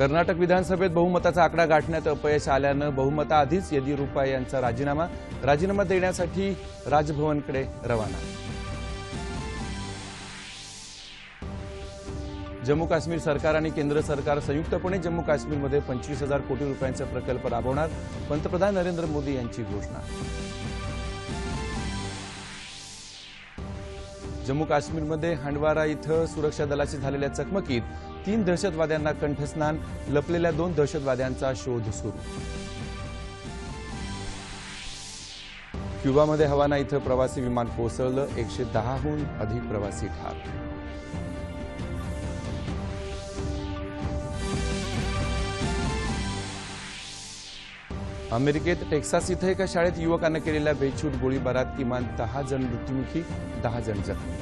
कर्नाटक विधानसभेत बहुमताचा आकडा गाठण्यात अपयश आल्यानं बहुमताआधीच येदियुरप्पा यांचा राजीनामा राजीनामा देण्यासाठी राजभवनकडे रवाना जम्मू काश्मीर सरकार आणि केंद्र सरकार संयुक्तपणे जम्मू काश्मीरमध्ये पंचवीस हजार कोटी रुपयांचा प्रकल्प राबवणार पंतप्रधान नरेंद्र मोदी यांची घोषणा जम्मू काश्मीरमध्ये हंडवारा इथं सुरक्षा दलाशी झालेल्या चकमकीत तीन दहशतवाद्यांना कंठस्नान लपलेल्या दोन दहशतवाद्यांचा शोध सुरू क्युबामध्ये हवाना इथं प्रवासी विमान कोसळलं एकशे दहाहून अधिक प्रवासी ठार अमेरिकेत टेक्सास इथं एका शाळेत युवकानं केलेल्या बेछूट गोळीबारात किमान दहा जण मृत्युमुखी दहा जण जखमी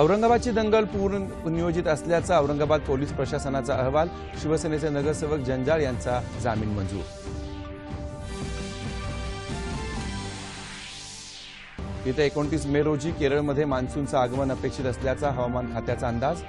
औरंगाबादची दंगल पूर्ण नियोजित असल्याचा औरंगाबाद पोलीस प्रशासनाचा अहवाल शिवसेनेचे नगरसेवक जंजाळ यांचा जामीन मंजूर येत्या एकोणतीस मे रोजी केरळमध्ये मान्सूनचं आगमन अपेक्षित असल्याचा हवामान खात्याचा अंदाज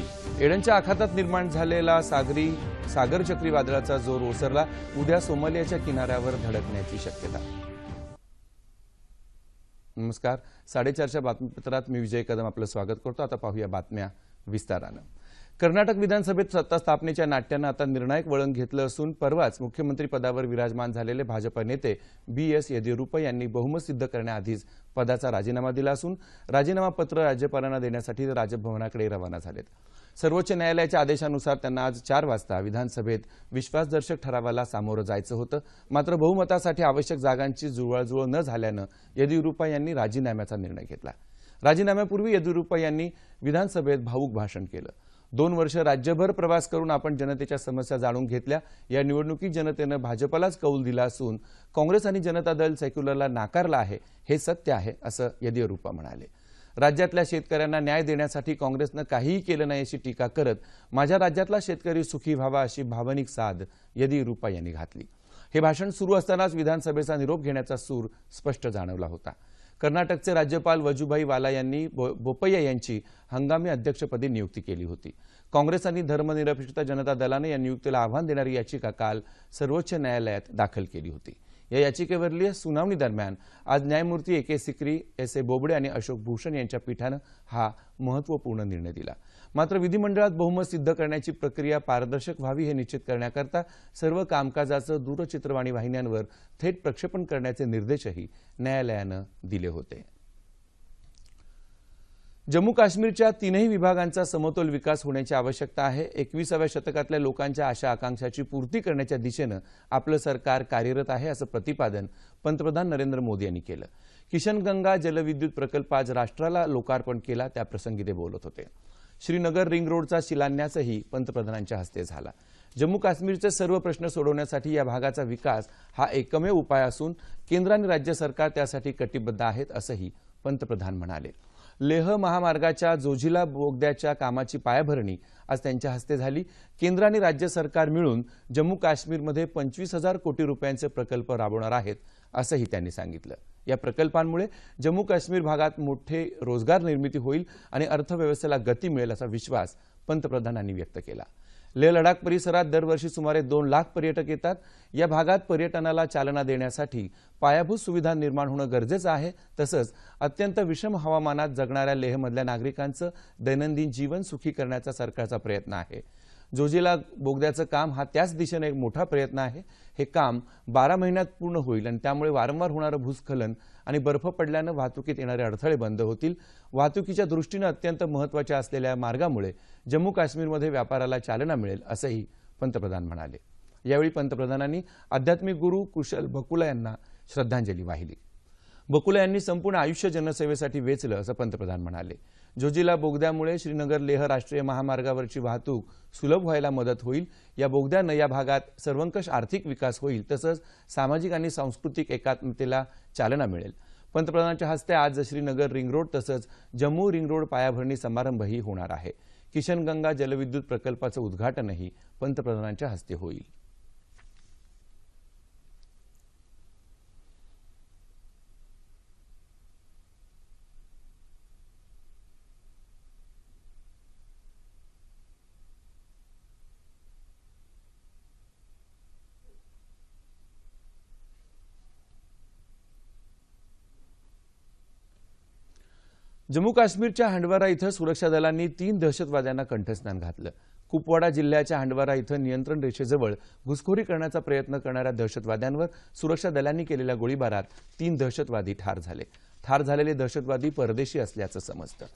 एडनच्या आखातात निर्माण झालेला सागरी सागर चक्रीवादळाचा जोर ओसरला उद्या सोमालियाच्या किनाऱ्यावर धडकण्याची शक्यता नमस्कार साडेचारच्या बातमीपत्रात मी विजय कदम आपलं स्वागत करतो आता पाहूया बातम्या विस्तारानं कर्नाटक विधानसभेत सत्ता स्थापनेच्या नाट्यानं आता निर्णायक वळण घेतलं असून परवाच मुख्यमंत्री पदावर विराजमान झालेले भाजप नेते बी एस येदियुरप्पा यांनी बहुमत सिद्ध करण्याआधीच पदाचा राजीनामा दिला असून राजीनामा पत्र राज्यपालांना देण्यासाठी राजभवनाकडे रवाना झालेत सर्वोच्च न्यायालयाच्या आदेशानुसार त्यांना आज चार वाजता विधानसभेत विश्वासदर्शक ठरावाला सामोरं जायचं होतं मात्र बहुमतासाठी आवश्यक जागांची जुळवाजुळव न झाल्यानं येदियुरप्पा यांनी राजीनाम्याचा निर्णय घेतला राजीनाम्यापूर्वी येदियुरप्पा यांनी विधानसभेत भाऊक भाषण केलं दोन वर्ष राज्यभर प्रवास करून आपण जनतेच्या समस्या जाणून घेतल्या या निवडणुकीत जनतेनं भाजपलाच कौल दिला असून काँग्रेस आणि जनता दल सेक्युलरला नाकारला आहे हे सत्य आहे असं येदियुरप्पा म्हणाले राज्यातल्या शेतकऱ्यांना न्याय देण्यासाठी काँग्रेसनं काहीही केलं नाही अशी टीका करत माझ्या राज्यातला शेतकरी सुखी व्हावा अशी भावनिक साध येदियुरप्पा यांनी घातली हे भाषण सुरू असतानाच विधानसभेचा निरोप घेण्याचा सूर स्पष्ट जाणवला होता कर्नाटकचे राज्यपाल वजूभाई वाला यांनी बोपय्या यांची हंगामी अध्यक्षपदी नियुक्ती केली होती काँग्रेस आणि धर्मनिरपेक्षता जनता दलाने या नियुक्तीला आव्हान देणारी याचिका काल सर्वोच्च न्यायालयात दाखल केली होती या याचिकेवरली सुनावणी दरम्यान आज न्यायमूर्ती A K Sikri S A Bobde आणि अशोक भूषण यांच्या पीठानं हा महत्त्वपूर्ण निर्णय दिला मात्र विधिमंडळात बहुमत सिद्ध करण्याची प्रक्रिया पारदर्शक व्हावी हे निश्चित करण्याकरता सर्व कामकाजाचं दूरचित्रवाणी वाहिन्यांवर थेट प्रक्षेपण करण्याचे निर्देशही न्यायालयानं दिले होते जम्मू काश्मीरच्या तीनही विभागांचा समतोल विकास होण्याची आवश्यकता आहे एकविसाव्या शतकातल्या लोकांच्या आशा आकांक्षाची पूर्ती करण्याच्या दिशेनं आपलं सरकार कार्यरत आहे असं प्रतिपादन पंतप्रधान नरेंद्र मोदी यांनी केलं किशनगंगा जलविद्युत प्रकल्प आज राष्ट्राला लोकार्पण केला त्याप्रसंगी ते बोलत होते श्रीनगर रिंग रोडचा शिलान्यासही पंतप्रधानांच्या हस्ते झाला जम्मू काश्मीरचे सर्व प्रश्न सोडवण्यासाठी या भागाचा विकास हा एकमेव उपाय असून केंद्र आणि राज्य सरकार त्यासाठी कटिबद्ध आहेत असंही पंतप्रधान म्हणाले लेह महामार्गाच्या जोझिला बोगद्याच्या कामाची पायाभरणी आज त्यांच्या हस्ते झाली केंद्र आणि राज्य सरकार मिळून जम्मू काश्मीरमध्ये पंचवीस हजार कोटी रुपयांचे प्रकल्प राबवणार आहेत असंही त्यांनी सांगितलं या प्रकल्पांमुळे जम्मू काश्मीर भागात मोठे रोजगार निर्मिती होईल आणि अर्थव्यवस्थेला गती मिळेल असा विश्वास पंतप्रधानांनी व्यक्त केला लेह लडाख परिसरात दरवर्षी सुमारे दोन लाख पर्यटक येतात या भागात पर्यटनाला चालना देण्यासाठी पायाभूत सुविधा निर्माण होणं गरजेचं आहे तसंच अत्यंत विषम हवामानात जगणाऱ्या लेहमधल्या नागरिकांचं दैनंदिन जीवन सुखी करण्याचा सरकारचा प्रयत्न आहे जोजिला बोगद्याचं काम हा त्याच दिशेने एक मोठा प्रयत्न आहे हे काम बारा महिन्यात पूर्ण होईल आणि त्यामुळे वारंवार होणारं भूस्खलन आणि बर्फ पडल्यानं वाहतुकीत येणारे अडथळे बंद होतील वाहतुकीच्या दृष्टीनं अत्यंत महत्त्वाच्या असलेल्या मार्गामुळे जम्मू काश्मीरमध्ये व्यापाराला चालना मिळेल असंही पंतप्रधान म्हणाले यावेळी पंतप्रधानांनी आध्यात्मिक गुरु कुशल बकुला यांना श्रद्धांजली वाहिली बकुले यांनी संपूर्ण आयुष्य जनसेवेसाठी वेचलं असं पंतप्रधान म्हणाले जोजिला बोगद्यामुळे श्रीनगर लेह राष्ट्रीय महामार्गावरची वाहतूक सुलभ व्हायला मदत होईल या बोगद्यानं या भागात सर्वंकष आर्थिक विकास होईल तसंच सामाजिक आणि सांस्कृतिक एकात्मतेला चालना मिळेल पंतप्रधानांच्या हस्ते आज श्रीनगर रिंग रोड तसंच जम्मू रिंग रोड पायाभरणी समारंभही होणार आहे किशनगंगा जलविद्युत प्रकल्पाचं उद्घाटनही पंतप्रधानांच्या हस्ते होईल जम्मू काश्मीरच्या हंडवारा इथं सुरक्षा दलांनी तीन दहशतवाद्यांना कंठस्नान घातलं कुपवाडा जिल्ह्याच्या हंडवारा इथं नियंत्रण रेषेजवळ घुसखोरी करण्याचा प्रयत्न करणाऱ्या दहशतवाद्यांवर सुरक्षा दलांनी केलेल्या गोळीबारात तीन दहशतवादी ठार झाले ठार झालेले दहशतवादी परदेशी असल्याचं समजतं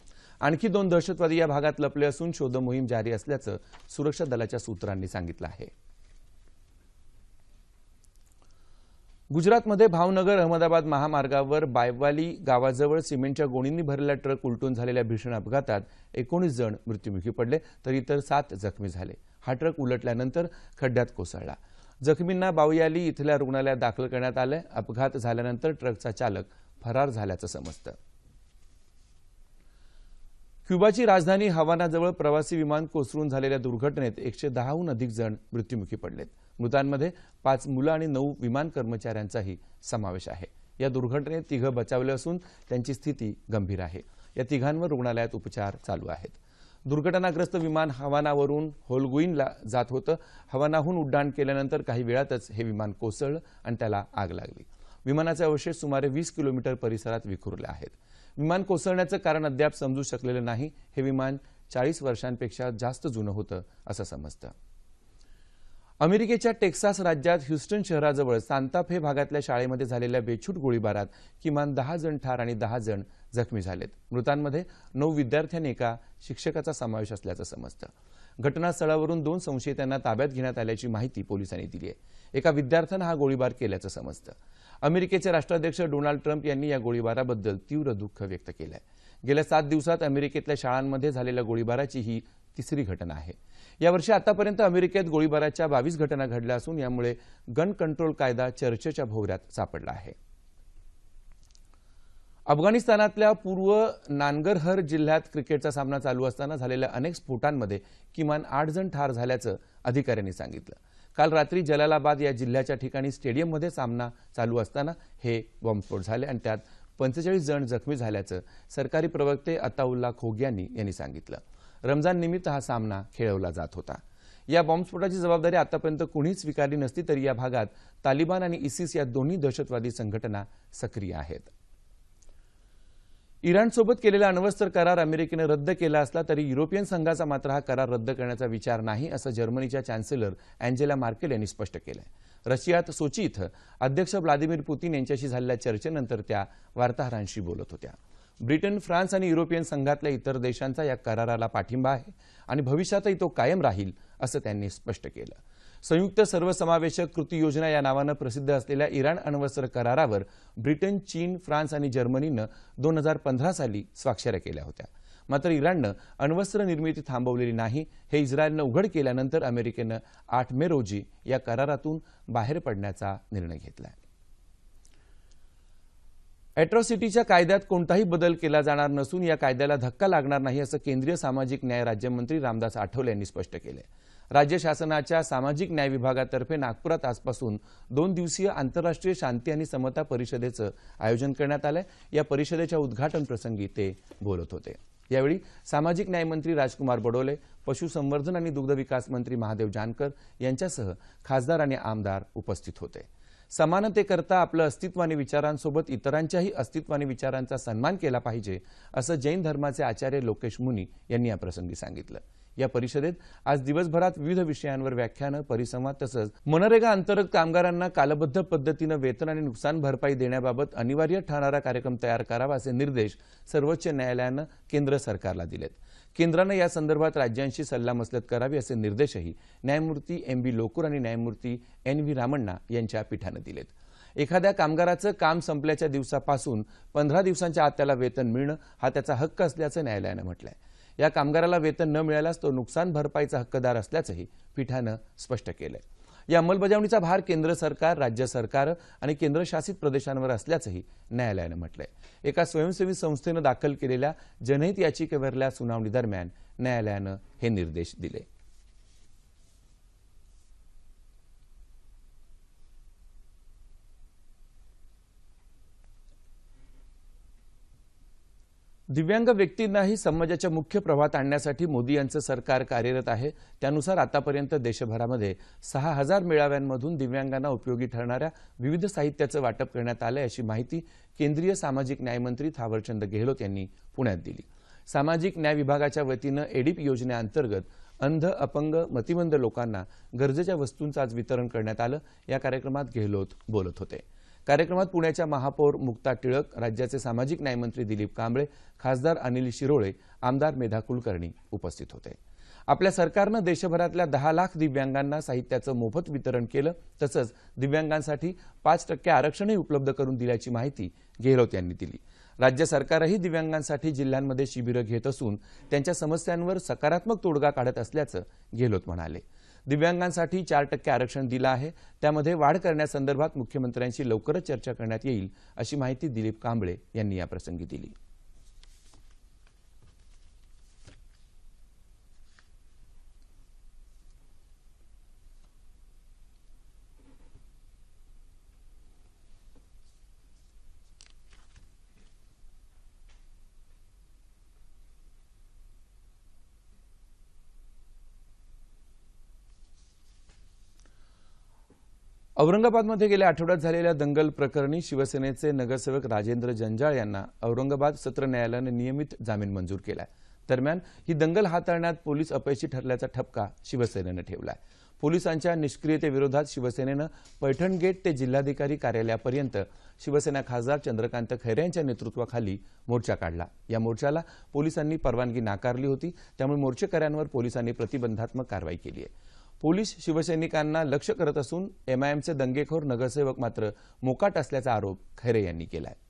आणखी दोन दहशतवादी या भागात लपले असून शोध मोहीम जारी असल्याचं सुरक्षा दलाच्या सूत्रांनी सांगितलं आहे गुजरातमध्ये भावनगर अहमदाबाद महामार्गावर बायवाली गावाजवळ सिमेंटच्या गोणींनी भरलेला ट्रक उलटून झालेल्या भीषण अपघातात एकोणीस जण मृत्यूमुखी पडले तर इतर सात जखमी झाले हा ट्रक उलटल्यानंतर खड्ड्यात कोसळला जखमींना बावयाली इथल्या रुग्णालयात दाखल करण्यात आलं अपघात झाल्यानंतर ट्रकचा चालक फरार झाल्याचं समजतं क्युबाची राजधानी हवानाजवळ प्रवासी विमान कोसळून झालेल्या दुर्घटनेत एकशे दहाहून अधिक जण मृत्यूमुखी पडलेत मृतांमध्ये पाच मुलं आणि नऊ विमान कर्मचाऱ्यांचाही समावेश आहे या दुर्घटनेत तिघं बचावले असून त्यांची स्थिती गंभीर आहे या तिघांवर रुग्णालयात उपचार चालू आहेत दुर्घटनाग्रस्त विमान हवानावरून होलगुईनला जात होतं हवानाहून उड्डाण केल्यानंतर काही वेळातच हे विमान कोसळलं आणि त्याला आग लागली विमानाचे अवशेष सुमारे वीस किलोमीटर परिसरात विखुरले आहेत विमान कोसळण्याचं कारण अद्याप समजू शकलेलं नाही हे विमान चाळीस वर्षांपेक्षा जास्त जुनं होतं असं समजतं अमेरिकेच्या टेक्सास राज्यात ह्युस्टन शहराजवळ सांताफे भागातल्या शाळेमध्ये झालेल्या बेछूट गोळीबारात किमान दहा जण ठार आणि दहा जण जखमी झालेत मृतांमध्ये नऊ विद्यार्थ्यांनी एका शिक्षकाचा समावेश असल्याचं समजतं घटनास्थळावरून दोन संशयितांना ताब्यात घेण्यात आल्याची माहिती पोलिसांनी दिली आहे एका विद्यार्थ्यानं हा गोळीबार केल्याचं समजतं अमेरिकेचे राष्ट्राध्यक्ष डोनाल्ड ट्रम्प यांनी या गोळीबाराबद्दल तीव्र दुःख व्यक्त केलं आहे गेल्या सात दिवसात अमेरिकेतल्या शाळांमध्ये झालेल्या गोळीबाराची ही तिसरी घटना आहे यावर्षी आतापर्यंत अमेरिकेत गोळीबाराच्या बावीस घटना घडल्या असून यामुळे गन कंट्रोल कायदा चर्चेच्या भोवऱ्यात सापडला आहे अफगाणिस्तानातल्या पूर्व नानगरहर जिल्ह्यात क्रिकेटचा सामना चालू असताना झालेल्या अनेक स्फोटांमध्ये किमान आठ जण ठार झाल्याचं अधिकाऱ्यांनी सांगितलं काल रात्री जलालाबाद या जिल्ह्याच्या ठिकाणी स्टेडियममध्ये सामना चालू असताना हे बॉम्बस्फोट झाले आणि त्यात पंचेचाळीस जण जखमी झाल्याचं सरकारी प्रवक्ते अताउल्ला खोग यांनी सांगितलं रमजान निमित्त हा सामना खेळवला जात होता या बॉम्बस्फोटाची जबाबदारी आतापर्यंत कुणीच स्वीकारली नसती तरी या भागात तालिबान आणि इसिस या दोन्ही दहशतवादी संघटना सक्रिय आहेत इराणसोबत केलेला अण्वस्त्र करार अमेरिकेनं रद्द केला असला तरी युरोपियन संघाचा मात्र हा करार रद्द करण्याचा विचार नाही असं जर्मनीच्या चान्सेलर अँजेला मार्केल यांनी स्पष्ट केलं रशियात सोची इथं अध्यक्ष व्लादिमीर पुतीन यांच्याशी झालेल्या चर्चेनंतर त्या वार्ताहरांशी बोलत होत्या ब्रिटन फ्रान्स आणि युरोपियन संघातल्या इतर देशांचा या कराराला पाठिंबा आहे आणि भविष्यातही तो कायम राहील असं त्यांनी स्पष्ट केलं संयुक्त सर्वसमावेशक कृती योजना या नावानं प्रसिद्ध असलेल्या इराण अण्वस्त्र करारावर ब्रिटन चीन फ्रान्स आणि जर्मनीनं दोन हजार पंधरा साली स्वाक्षऱ्या केल्या होत्या मात्र इराणनं अण्वस्त्र निर्मिती थांबवलेली नाही हे इस्रायलनं उघड केल्यानंतर अमेरिकेनं आठ मे रोजी या करारातून बाहेर पडण्याचा निर्णय घेतला आहे अॅट्रॉसिटीच्या कायद्यात कोणताही बदल केला जाणार नसून या कायद्याला धक्का लागणार नाही असं केंद्रीय सामाजिक न्याय राज्यमंत्री रामदास आठवले यांनी स्पष्ट केले राज्य शासनाच्या सामाजिक न्याय विभागातर्फे नागपुरात आजपासून दोन दिवसीय आंतरराष्ट्रीय शांती आणि समता परिषदेचं आयोजन करण्यात आलं या परिषदेच्या उद्घाटन प्रसंगी ते बोलत होते यावेळी सामाजिक न्यायमंत्री राजकुमार बडोले पशुसंवर्धन आणि दुग्धविकास मंत्री महादेव जानकर यांच्यासह खासदार आणि आमदार उपस्थित होते समानतेकरता आपलं अस्तित्व आणि विचारांसोबत इतरांच्याही अस्तित्व आणि विचारांचा सन्मान केला पाहिजे असं जैन धर्माचे आचार्य लोकेश मुनी यांनी या प्रसंगी सांगितलं या परिषदेत आज दिवसभरात विविध विषयांवर व्याख्यानं परिसंवाद तसंच मनरेगा अंतर्गत कामगारांना कालबद्ध पद्धतीनं वेतन आणि नुकसान भरपाई देण्याबाबत अनिवार्य ठरणारा कार्यक्रम तयार करावा असे निर्देश सर्वोच्च न्यायालयानं केंद्र सरकारला दिलेत केंद्रानं या संदर्भात राज्यांशी सल्लामसलत करावी असे निर्देशही न्यायमूर्ती एम बी लोकूर आणि न्यायमूर्ती एन व्ही रामण्णा यांच्या पीठानं दिलेत एखाद्या कामगाराचं काम संपल्याच्या दिवसापासून पंधरा दिवसांच्या आत त्याला वेतन मिळणं हा त्याचा हक्क असल्याचं न्यायालयानं म्हटलं या कामगाराला वेतन न मिळाल्यास तो नुकसान भरपाईचा हक्कदार असल्याचंही पीठानं स्पष्ट केलं आहे या अंमलबजावणीचा भार केंद्र सरकार राज्य सरकार आणि केंद्रशासित प्रदेशांवर असल्याचंही न्यायालयानं म्हटलंय एका स्वयंसेवी संस्थेनं दाखल केलेल्या जनहित याचिकेवरल्या सुनावणीदरम्यान न्यायालयानं हे निर्देश दिले दिव्यांग व्यक्तींनाही समाजाच्या मुख्य प्रवाहात आणण्यासाठी मोदी यांचं सरकार कार्यरत आहे त्यानुसार आतापर्यंत देशभरामध्ये सहा हजार मेळाव्यांमधून दिव्यांगांना उपयोगी ठरणाऱ्या विविध साहित्याचं वाटप करण्यात आलं अशी माहिती केंद्रीय सामाजिक न्यायमंत्री थावरचंद गेहलोत यांनी पुण्यात दिली सामाजिक न्याय विभागाच्या वतीनं एडीप योजनेअंतर्गत अंध अपंग मतिमंद लोकांना गरजेच्या वस्तूंचं आज वितरण करण्यात आलं या कार्यक्रमात गेहलोत बोलत होते कार्यक्रमात पुण्याच्या महापौर मुक्ता टिळक राज्याचे सामाजिक न्यायमंत्री दिलीप कांबळे खासदार अनिल शिरोळे आमदार मेधा कुलकर्णी उपस्थित होते आपल्या सरकारनं देशभरातल्या दहा लाख दिव्यांगांना साहित्याचं मोफत वितरण केलं तसंच दिव्यांगांसाठी पाच टक्के आरक्षणही उपलब्ध करून दिल्याची माहिती गेहलोत यांनी दिली राज्य सरकारही दिव्यांगांसाठी जिल्ह्यांमध्ये शिबिरं घेत असून त्यांच्या समस्यांवर सकारात्मक तोडगा काढत असल्याचं गेहलोत म्हणाले दिव्यांगांसाठी चार टक्के आरक्षण दिलं आहे त्यामध्ये वाढ करण्यासंदर्भात मुख्यमंत्र्यांशी लवकरच चर्चा करण्यात येईल अशी माहिती दिलीप कांबळे यांनी याप्रसंगी दिली औरंगाबादमध्ये गेल्या आठवड्यात झालेल्या दंगल प्रकरणी शिवसेनेचे नगरसेवक राजेंद्र जंजाळ यांना औरंगाबाद सत्र न्यायालयानं नियमित जामीन मंजूर केलाय दरम्यान ही दंगल हाताळण्यात पोलीस अपयशी ठरल्याचा ठपका शिवसेनेनं ठेवलाय पोलिसांच्या निष्क्रियतेविरोधात शिवसेनेनं पैठणगेट ते जिल्हाधिकारी कार्यालयापर्यंत शिवसेना खासदार चंद्रकांत खैरे यांच्या नेतृत्वाखाली मोर्चा काढला या मोर्चाला पोलिसांनी परवानगी नाकारली होती त्यामुळे मोर्चेकऱ्यांवर पोलिसांनी प्रतिबंधात्मक कारवाई केली आहे पोलीस शिवसैनिकांना लक्ष करत असून एमआयएमचे दंगेखोर नगरसेवक मात्र मोकाट असल्याचा आरोप खैरे यांनी केला आहे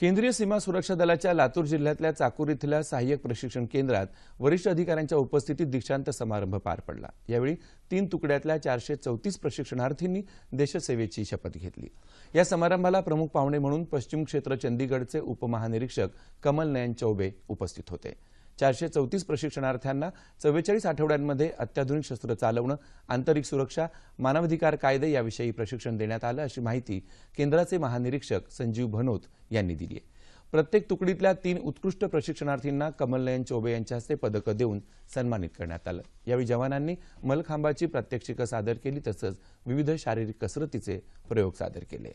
केंद्रीय सीमा सुरक्षा दलाच्या लातूर जिल्ह्यातल्या चाकूर इथल्या सहाय्यक प्रशिक्षण केंद्रात वरिष्ठ अधिकाऱ्यांच्या उपस्थितीत दीक्षांत समारंभ पार पडला यावेळी तीन तुकड्यातल्या चारशे चौतीस प्रशिक्षणार्थींनी देशसेवेची शपथ घेतली या समारंभाला प्रमुख पाहुणे म्हणून पश्चिम क्षेत्र चंदीगडचे उपमहानिरीक्षक कमल नयन चौबे उपस्थित होते चारशे चौतीस प्रशिक्षणार्थ्यांना चव्वेचाळीस आठवड्यांमध्ये अत्याधुनिक शस्त्र चालवणं आंतरिक सुरक्षा मानवाधिकार कायदे याविषयी प्रशिक्षण देण्यात आलं अशी माहिती केंद्राचे महानिरीक्षक संजीव भनोत यांनी दिली आहे प्रत्येक तुकडीतल्या तीन उत्कृष्ट प्रशिक्षणार्थींना कमलनयन चौबे यांच्या हस्ते पदकं देऊन सन्मानित करण्यात आलं यावेळी जवानांनी मलखांबाची प्रात्यक्षिकं सादर केली तसंच विविध शारीरिक कसरतीचे प्रयोग सादर केले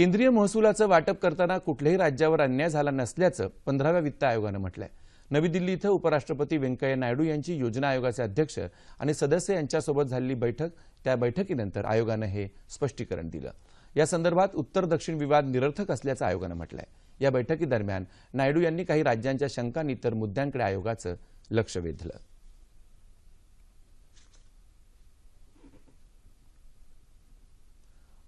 केंद्रीय महसुलाचं वाटप करताना कुठल्याही राज्यावर अन्याय झाला नसल्याचं पंधराव्या वित्त आयोगानं म्हटलं आहे नवी दिल्ली इथं उपराष्ट्रपती व्यंकय्या नायडू यांची योजना आयोगाचे अध्यक्ष आणि सदस्य यांच्यासोबत झालेली बैठक त्या बैठकीनंतर आयोगानं हे स्पष्टीकरण दिलं या संदर्भात उत्तर दक्षिण विवाद निरर्थक असल्याचं आयोगानं म्हटलं आहे या बैठकीदरम्यान नायडू यांनी काही राज्यांच्या शंकांनी तर मुद्द्यांकडे आयोगाचं लक्ष वेधलं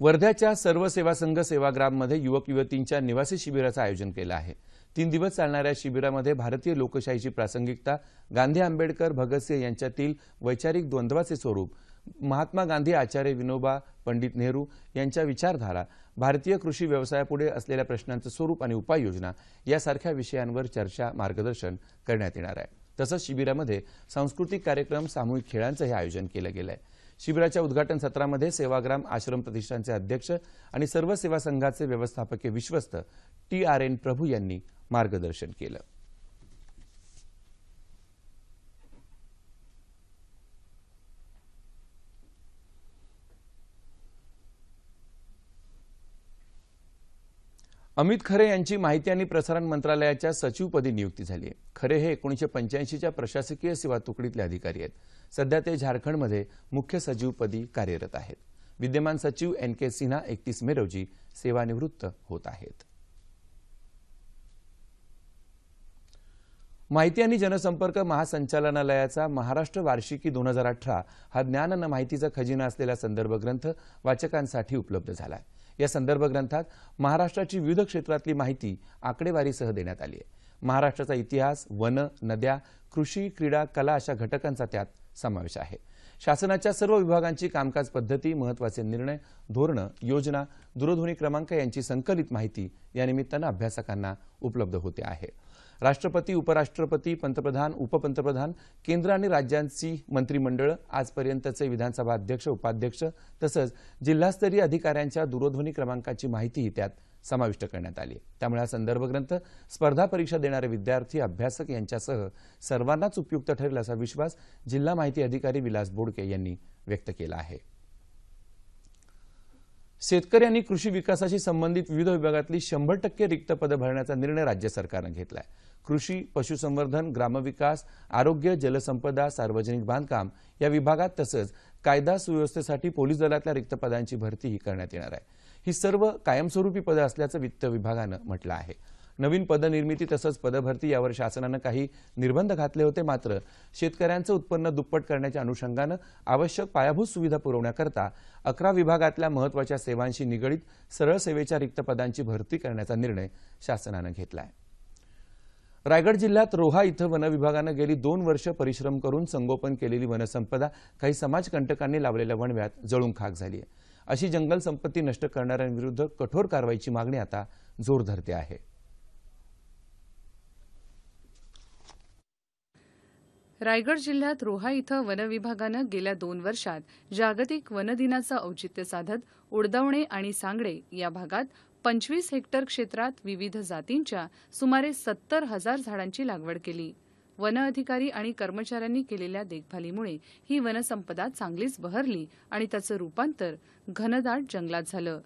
वर्ध्याच्या सर्व सेवा संघ सेवाग्राममध्ये युवक युवतींच्या निवासी शिबिराचं आयोजन केलं आहे तीन दिवस चालणाऱ्या शिबिरामध्ये भारतीय लोकशाहीची प्रासंगिकता गांधी आंबेडकर भगतसिंह यांच्यातील वैचारिक द्वंद्वाचे स्वरूप महात्मा गांधी आचार्य विनोबा पंडित नेहरू यांच्या विचारधारा भारतीय कृषी व्यवसायापुढे असलेल्या प्रश्नांचं स्वरूप आणि उपाययोजना यासारख्या विषयांवर चर्चा मार्गदर्शन करण्यात येणार आहे तसंच शिबिरामध्ये सांस्कृतिक कार्यक्रम सामूहिक खेळांचंही आयोजन केलं गेलं आहे शिबिराच्या उद्घाटन सत्रामध्ये सेवाग्राम आश्रम प्रतिष्ठानचे अध्यक्ष आणि सर्व सेवा संघाचे व्यवस्थापकीय विश्वस्त टी आर एन प्रभू यांनी मार्गदर्शन केलं अमित खरे यांची माहिती आणि प्रसारण मंत्रालयाच्या सचिवपदी नियुक्ती झाली आहे खरे हे एकोणीशे पंच्याऐंशीच्या प्रशासकीय सेवा तुकडीतले अधिकारी आहेत सध्या ते झारखंडमध्ये मुख्य सचिवपदी कार्यरत आहेत विद्यमान सचिव एन के सिन्हा एकतीस मे रोजी सेवानिवृत्त होत आहेत माहिती आणि जनसंपर्क महासंचालनालयाचा महाराष्ट्र वार्षिकी दोन हजार अठरा हा ज्ञान आणि माहितीचा खजिना असलेला संदर्भ ग्रंथ वाचकांसाठी उपलब्ध झाला आहे या संदर्भ ग्रंथात महाराष्ट्राची विविध क्षेत्रातली माहिती आकडेवारीसह देण्यात आली आहे महाराष्ट्राचा इतिहास वन नद्या कृषी क्रीडा कला अशा घटकांचा त्यात समावेश आहे शासनाच्या सर्व विभागांची कामकाज पद्धती महत्वाचे निर्णय धोरणं योजना दूरध्वनी क्रमांक यांची संकलित माहिती या निमित्तानं अभ्यासकांना उपलब्ध होते आहे राष्ट्रपती उपराष्ट्रपती पंतप्रधान उपपंतप्रधान केंद्र आणि राज्यांची मंत्रिमंडळं आजपर्यंतचे विधानसभा अध्यक्ष उपाध्यक्ष तसंच जिल्हास्तरीय अधिकाऱ्यांच्या दूरध्वनी क्रमांकाची माहितीही त्यात समाविष्ट करण्यात आली त्यामुळे हा संदर्भ ग्रंथ स्पर्धा परीक्षा देणारे विद्यार्थी अभ्यासक यांच्यासह सर्वांनाच उपयुक्त ठरेल असा विश्वास जिल्हा माहिती अधिकारी विलास बोडके यांनी व्यक्त केला आहे शेतकऱ्यांनी कृषी विकासाशी संबंधित विविध विभागातली शंभर टक्के रिक्त पदं भरण्याचा निर्णय राज्य सरकारनं घेतला आहे कृषी पशुसंवर्धन ग्रामविकास आरोग्य जलसंपदा सार्वजनिक बांधकाम या विभागात तसंच कायदा सुव्यवस्थेसाठी पोलीस दलातल्या रिक्त पदांची भरतीही करण्यात येणार आहे ही सर्व कायमस्वरूपी पदं असल्याचं वित्त विभागानं म्हटलं आहे नवीन पदनिर्मिती तसंच पदभरती यावर शासनानं काही निर्बंध घातले होते मात्र शेतकऱ्यांचं उत्पन्न दुप्पट करण्याच्या अनुषंगानं आवश्यक पायाभूत सुविधा पुरवण्याकरता अकरा विभागातल्या महत्वाच्या सेवांशी निगडीत सरळ सेवेच्या रिक्त पदांची भरती करण्याचा निर्णय शासनानं घेतला आहे रायगड जिल्ह्यात रोहा इथं वनविभागानं गेली दोन वर्ष परिश्रम करून संगोपन केलेली वनसंपदा काही समाजकंटकांनी लावलेल्या वणव्यात जळून खाक झाली आहे अशी जंगल संपत्ती नष्ट करणाऱ्यांविरुद्ध कठोर कारवाईची मागणी आता जोर धरते आहे रायगड जिल्ह्यात रोहा इथं विभागानं गेल्या दोन वर्षात जागतिक वनदिनाचं औचित्य साधत उडदवणे आणि सांगडे या भागात पंचवीस हेक्टर क्षेत्रात विविध जातींच्या सुमारे सत्तर हजार झाडांची लागवड केली वन अधिकारी आणि कर्मचाऱ्यांनी केलेल्या देखभालीमुळे ही वनसंपदा चांगलीच बहरली आणि त्याचं रूपांतर घनदाट जंगलात झालं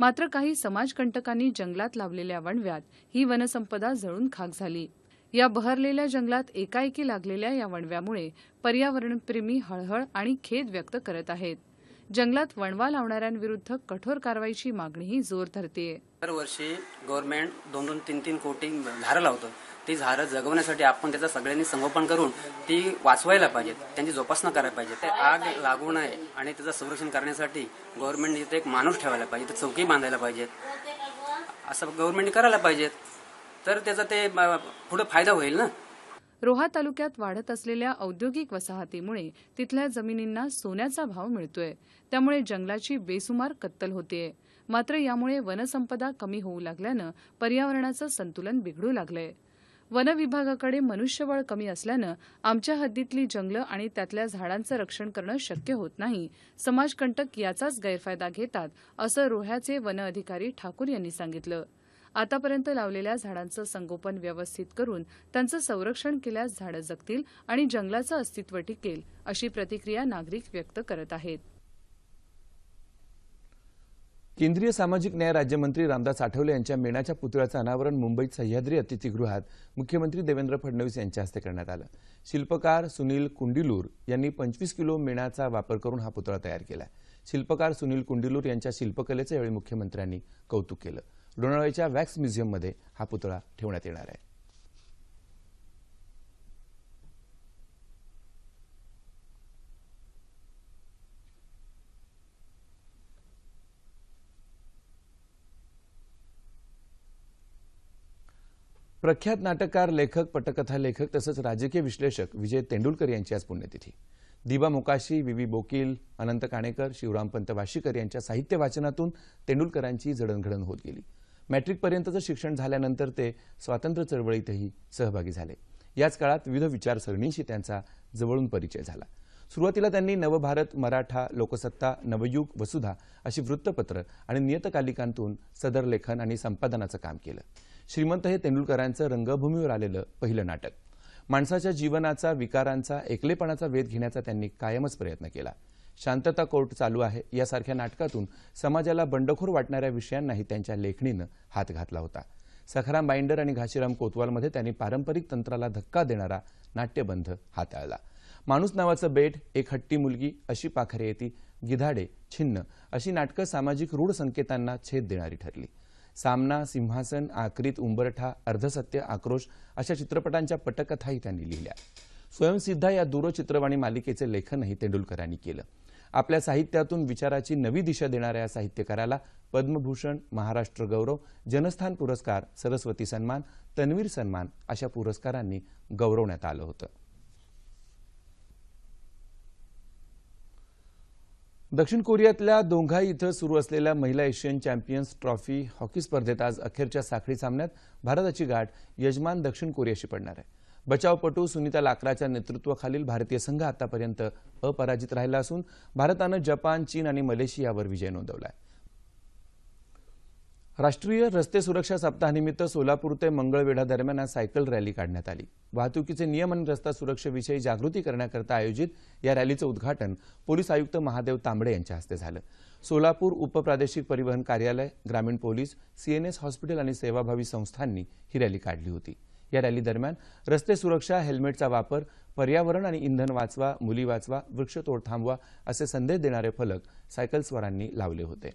मात्र काही समाजकंटकांनी जंगलात लावलेल्या वणव्यात ही वनसंपदा जळून खाक झाली या बहरलेल्या जंगलात एकाएकी लागलेल्या या वणव्यामुळे पर्यावरणप्रेमी हळहळ आणि खेद व्यक्त करत आहेत जंगलात वणवा लावणाऱ्यांविरुद्ध कठोर कारवाईची मागणीही जोर धरते दरवर्षी गव्हर्नमेंट दोन दोन तीन तीन कोटी झाडं लावतो ती झाडं जगवण्यासाठी आपण त्याचं सगळ्यांनी संगोपन करून ती वाचवायला पाहिजेत त्यांची जोपासना करायला पाहिजे ते आग लागू नये आणि त्याचं संरक्षण करण्यासाठी गव्हर्नमेंट तिथे एक माणूस ठेवायला पाहिजे चौकी बांधायला पाहिजेत असं गव्हर्नमेंट करायला पाहिजेत तर त्याचा ते पुढे फायदा होईल ना रोहा तालुक्यात वाढत असलेल्या औद्योगिक वसाहतीमुळे तिथल्या जमिनींना सोन्याचा भाव मिळतोय त्यामुळे जंगलाची बेसुमार कत्तल होतीये मात्र यामुळे वनसंपदा कमी होऊ लागल्यानं पर्यावरणाचं संतुलन बिघडू लागलंय वनविभागाकडे मनुष्यबळ कमी असल्यानं आमच्या हद्दीतली जंगलं आणि त्यातल्या झाडांचं रक्षण करणं शक्य होत नाही समाजकंटक याचाच गैरफायदा घेतात असं रोह्याचे वन अधिकारी ठाकूर यांनी सांगितलं आतापर्यंत लावलेल्या झाडांचं संगोपन व्यवस्थित करून त्यांचं संरक्षण केल्यास झाडं जगतील आणि जंगलाचं अस्तित्व टिकेल अशी प्रतिक्रिया नागरिक व्यक्त करत आहेत केंद्रीय सामाजिक न्याय राज्यमंत्री रामदास आठवले यांच्या मेणाच्या पुतळ्याचं अनावरण मुंबईत सह्याद्री अतिथीगृहात मुख्यमंत्री देवेंद्र फडणवीस यांच्या हस्ते करण्यात आलं शिल्पकार सुनील कुंडिलूर यांनी पंचवीस किलो मेणाचा वापर करून हा पुतळा तयार केला शिल्पकार सुनील कुंडिलूर यांच्या शिल्पकलेचं यावेळी मुख्यमंत्र्यांनी कौतुक केलं लोणावळ्याच्या वॅक्स म्युझियममध्ये हा पुतळा ठेवण्यात येणार आहे प्रख्यात नाटककार लेखक पटकथा लेखक तसंच राजकीय विश्लेषक विजय तेंडुलकर यांची आज पुण्यतिथी दिबा मुकाशी विवी बोकील अनंत काणेकर शिवरामपंत वाशीकर यांच्या साहित्य वाचनातून तेंडुलकरांची जडणघडण होत गेली मॅट्रिकपर्यंतचं शिक्षण झाल्यानंतर ते स्वातंत्र्य चळवळीतही सहभागी झाले याच काळात विविध विचारसरणींशी त्यांचा जवळून परिचय झाला सुरुवातीला त्यांनी नवभारत मराठा लोकसत्ता नवयुग वसुधा अशी वृत्तपत्र आणि नियतकालिकांतून सदर लेखन आणि संपादनाचं काम केलं श्रीमंत हे तेंडुलकरांचं रंगभूमीवर आलेलं पहिलं नाटक माणसाच्या जीवनाचा विकारांचा एकलेपणाचा वेध घेण्याचा त्यांनी कायमच प्रयत्न केला शांतता कोर्ट चालू आहे यासारख्या नाटकातून समाजाला बंडखोर वाटणाऱ्या विषयांनाही त्यांच्या लेखणीनं हात घातला होता सखाराम बाइंडर आणि घाशीराम कोतवालमध्ये त्यांनी पारंपरिक तंत्राला धक्का देणारा नाट्यबंध हाताळला माणूस नावाचं बेट एक हट्टी मुलगी अशी पाखरे येती गिधाडे छिन्न अशी नाटकं सामाजिक रूढ संकेतांना छेद देणारी ठरली सामना सिंहासन आकृत उंबरठा अर्धसत्य आक्रोश अशा चित्रपटांच्या पटकथाही त्यांनी लिहिल्या स्वयंसिद्धा या दूरचित्रवाणी मालिकेचे लेखनही तेंडुलकरांनी केलं आपल्या साहित्यातून विचाराची नवी दिशा देणाऱ्या साहित्यकाराला पद्मभूषण महाराष्ट्र गौरव जनस्थान पुरस्कार सरस्वती सन्मान तन्वीर सन्मान अशा पुरस्कारांनी गौरवण्यात आलं होतं दक्षिण कोरियातल्या दोंघाई इथं सुरू असलेल्या महिला एशियन चॅम्पियन्स ट्रॉफी हॉकी स्पर्धेत आज अखेरच्या साखळी सामन्यात भारताची गाठ यजमान दक्षिण कोरियाशी पडणार आहे बचावपटू सुनीता लाकराच्या नेतृत्वाखालील भारतीय संघ आतापर्यंत अपराजित राहिला असून भारतानं जपान चीन आणि मलेशियावर विजय नोंदवला राष्ट्रीय रस्ते सुरक्षा सप्ताहानिमित्त सोलापूर ते मंगळवेढा दरम्यान आज सायकल रॅली काढण्यात आली वाहतुकीचे नियम आणि रस्ता सुरक्षेविषयी जागृती करण्याकरता आयोजित या रॅलीचं उद्घाटन पोलीस आयुक्त महादेव तांबडे यांच्या हस्ते झालं सोलापूर उपप्रादेशिक परिवहन कार्यालय ग्रामीण पोलीस सीएनएस हॉस्पिटल आणि सेवाभावी संस्थांनी ही रॅली काढली होती या रॅली दरम्यान रस्ते सुरक्षा हेल्मेटचा वापर पर्यावरण आणि इंधन वाचवा मुली वाचवा वृक्षतोड थांबवा असे संदेश देणारे फलक सायकलस्वारांनी लावले होते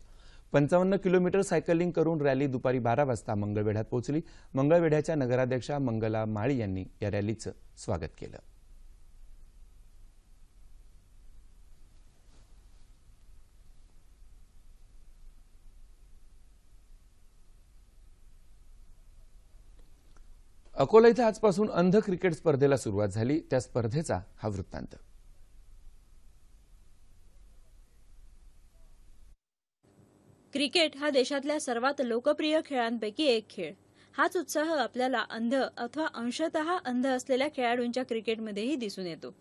पंचावन्न किलोमीटर सायकलिंग करून रॅली दुपारी बारा वाजता मंगळवेढ्यात पोहोचली मंगळवेढ्याच्या नगराध्यक्षा मंगला माळी यांनी या रॅलीचं स्वागत केलं अकोला इथं आजपासून अंध क्रिकेट स्पर्धेला सुरुवात झाली त्या स्पर्धेचा हा वृत्तांत क्रिकेट हा देशातल्या सर्वात लोकप्रिय खेळांपैकी एक खेळ हाच उत्साह आपल्याला अंध अथवा अंशत अंध असलेल्या खेळाडूंच्या क्रिकेटमध्येही दिसून येतो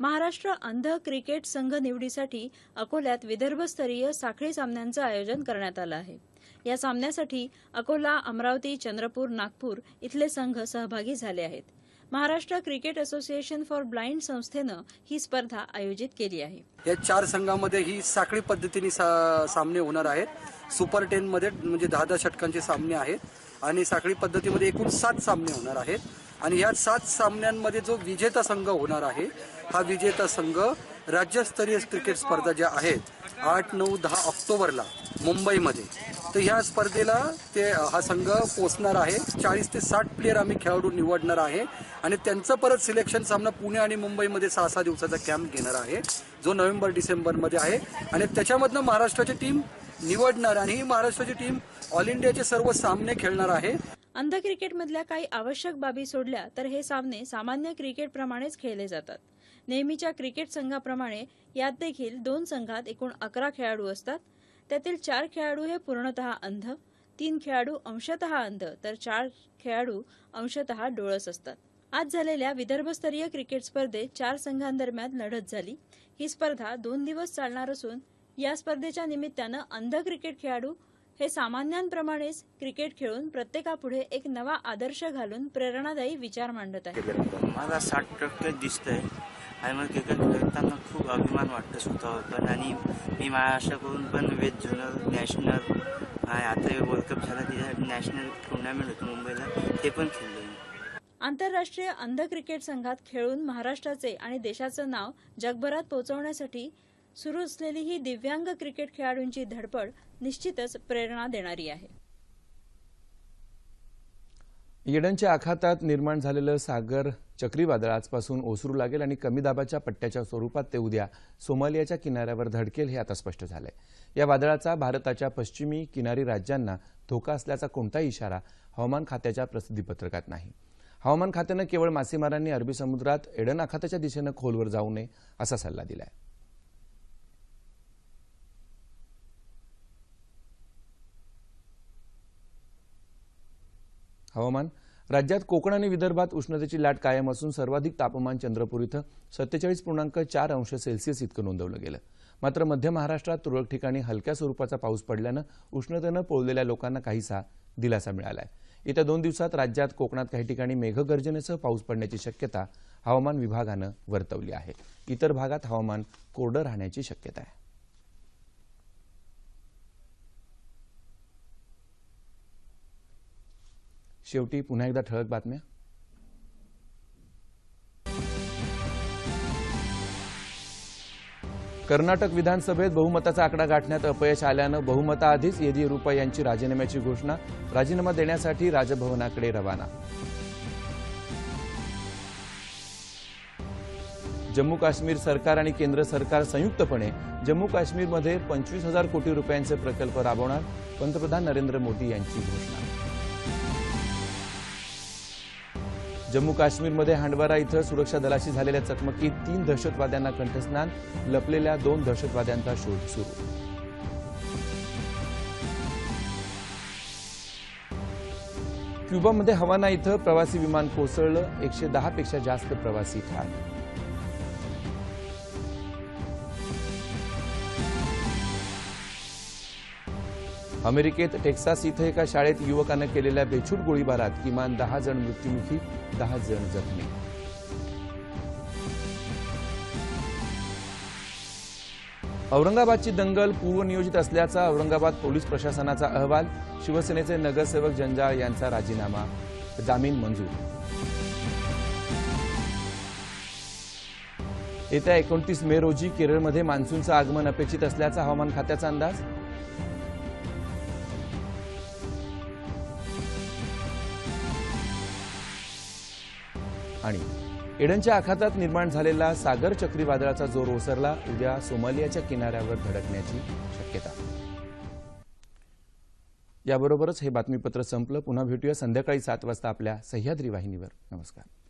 महाराष्ट्र अंध क्रिकेट संघ निवडीसाठी अकोल्यात विदर्भस्तरीय साखळी सामन्यांचं आयोजन करण्यात आलं आहे या सामन्यासाठी अकोला अमरावती चंद्रपूर नागपूर इथले संघ सहभागी झाले आहेत Maharashtra cricket association for blind संस्थेनं ही स्पर्धा आयोजित केली आहे या चार संघामध्ये ही साखळी पद्धतीने सा, सामने होणार आहेत सुपर टेन मध्ये म्हणजे दहा दहा षटकांचे सामने आहेत आणि साखळी पद्धतीमध्ये एकूण सात सामने होणार आहेत आणि या सात सामन्यांमध्ये जो विजेता संघ होणार आहे हा विजेता संघ राज्यस्तरीय क्रिकेट स्पर्धा ज्या आहेत आठ नऊ दहा ऑक्टोबरला मुंबईमध्ये तर ह्या स्पर्धेला ते हा संघ पोचणार आहे चाळीस ते साठ प्लेयर आम्ही खेळाडू निवडणार आहे आणि त्यांचं परत सिलेक्शन सामना पुणे आणि मुंबईमध्ये सहा सहा दिवसाचा कॅम्प घेणार आहे जो नोव्हेंबर डिसेंबरमध्ये आहे आणि त्याच्यामधनं महाराष्ट्राची टीम निवडणार आणि ही महाराष्ट्राची टीम ऑल इंडियाचे सर्व सामने खेळणार आहे अंध क्रिकेटमधल्या काही आवश्यक बाबी सोडल्या तर हे सामने सामान्य क्रिकेटप्रमाणेच खेळले जातात नेहमीच्या क्रिकेट संघाप्रमाणे यात देखील दोन संघात एकूण अकरा खेळाडू असतात त्यातील चार खेळाडू हे पूर्णतः अंध तीन खेळाडू अंशतः अंध तर चार खेळाडू अंशतः डोळस असतात आज झालेल्या विदर्भस्तरीय क्रिकेट स्पर्धेत चार संघांदरम्यान लढत झाली ही स्पर्धा दोन दिवस चालणार असून या स्पर्धेच्या निमित्तानं अंध क्रिकेट खेळाडू हे सामान्यांप्रमाणेच क्रिकेट खेळून प्रत्येकापुढे एक नवा आदर्श घालून प्रेरणादायी विचार मांडत आहे मला साठ टक्के दिसतंय आणि मग क्रिकेट खेळताना खूप अभिमान वाटतो सुद्धा पण आणि मी महाराष्ट्राकडून पण वेस्ट झोनल नॅशनल आता वर्ल्ड कप झाला तिथे नॅशनल टुर्नामेंट होती मुंबईला ते पण खेळलो आंतरराष्ट्रीय अंध क्रिकेट संघात खेळून महाराष्ट्राचे आणि देशाचं नाव जगभरात पोहोचवण्यासाठी सुरू असलेली ही दिव्यांग क्रिकेट खेळाडूंची धडपड निश्चितच प्रेरणा देणारी आहे येडनच्या आखातात निर्माण झालेलं सागर चक्रीवादळ आजपासून ओसरू लागेल आणि कमी दाबाच्या पट्ट्याच्या स्वरूपात ते उद्या सोमालियाच्या किनाऱ्यावर धडकेल हे आता स्पष्ट झालंय या वादळाचा भारताच्या पश्चिमी किनारी राज्यांना धोका असल्याचा कोणताही इशारा हवामान खात्याच्या प्रसिद्धीपत्रकात नाही हवामान खात्यानं केवळ मासेमारांनी अरबी समुद्रात एडन आखाताच्या दिशेनं खोलवर जाऊ नये असा सल्ला दिलाय हवामान राज्यात कोकण आणि विदर्भात उष्णतेची लाट कायम असून सर्वाधिक तापमान चंद्रपूर इथं सत्तेचाळीस पूर्णांक चार अंश सेल्सिअस इतकं नोंदवलं गेलं मात्र मध्य महाराष्ट्रात तुरळक ठिकाणी हलक्या स्वरूपाचा पाऊस पडल्यानं उष्णतेनं पोळलेल्या लोकांना काहीसा दिलासा मिळाला आहे येत्या दोन दिवसात राज्यात कोकणात काही ठिकाणी मेघगर्जनेसह पाऊस पडण्याची शक्यता हवामान विभागानं वर्तवली आहे इतर भागात हवामान कोरडं राहण्याची शक्यता आहे शेवटी पुन्हा एकदा ठळक बातम्या कर्नाटक विधानसभेत बहुमताचा आकडा गाठण्यात अपयश आल्यानं बहुमताआधीच येदियुरप्पा यांची राजीनाम्याची घोषणा राजीनामा देण्यासाठी राजभवनाकडे रवाना जम्मू काश्मीर सरकार आणि केंद्र सरकार संयुक्तपणे जम्मू काश्मीरमध्ये पंचवीस हजार कोटी रुपयांचे प्रकल्प राबवणार पंतप्रधान नरेंद्र मोदी यांची घोषणा जम्मू काश्मीरमध्ये हांडवारा इथं सुरक्षा दलाशी झालेल्या चकमकीत तीन दहशतवाद्यांना कंठस्नान लपलेल्या दोन दहशतवाद्यांचा शोध सुरू क्युबामध्ये हवाना इथं प्रवासी विमान कोसळलं एकशे दहापेक्षा जास्त प्रवासी ठार अमेरिकेत टेक्सास इथं एका शाळेत युवकानं केलेल्या बेछूट गोळीबारात किमान दहा जण मृत्यूमुखी दहा जण जखमी औरंगाबादची दंगल पूर्वनियोजित असल्याचा औरंगाबाद पोलीस प्रशासनाचा अहवाल शिवसेनेचे नगरसेवक जंजाळ यांचा राजीनामा जामीन मंजूर येत्या एकोणतीस मे रोजी केरळमध्ये मान्सूनचं आगमन अपेक्षित असल्याचा हवामान खात्याचा अंदाज आणि इडनच्या आखातात निर्माण झालेला सागर चक्रीवादळाचा जोर ओसरला उद्या सोमालियाच्या किनाऱ्यावर धडकण्याची शक्यता याबरोबरच हे बातमीपत्र संपलं पुन्हा भेटूया संध्याकाळी सात वाजता आपल्या सह्याद्री वाहिनीवर नमस्कार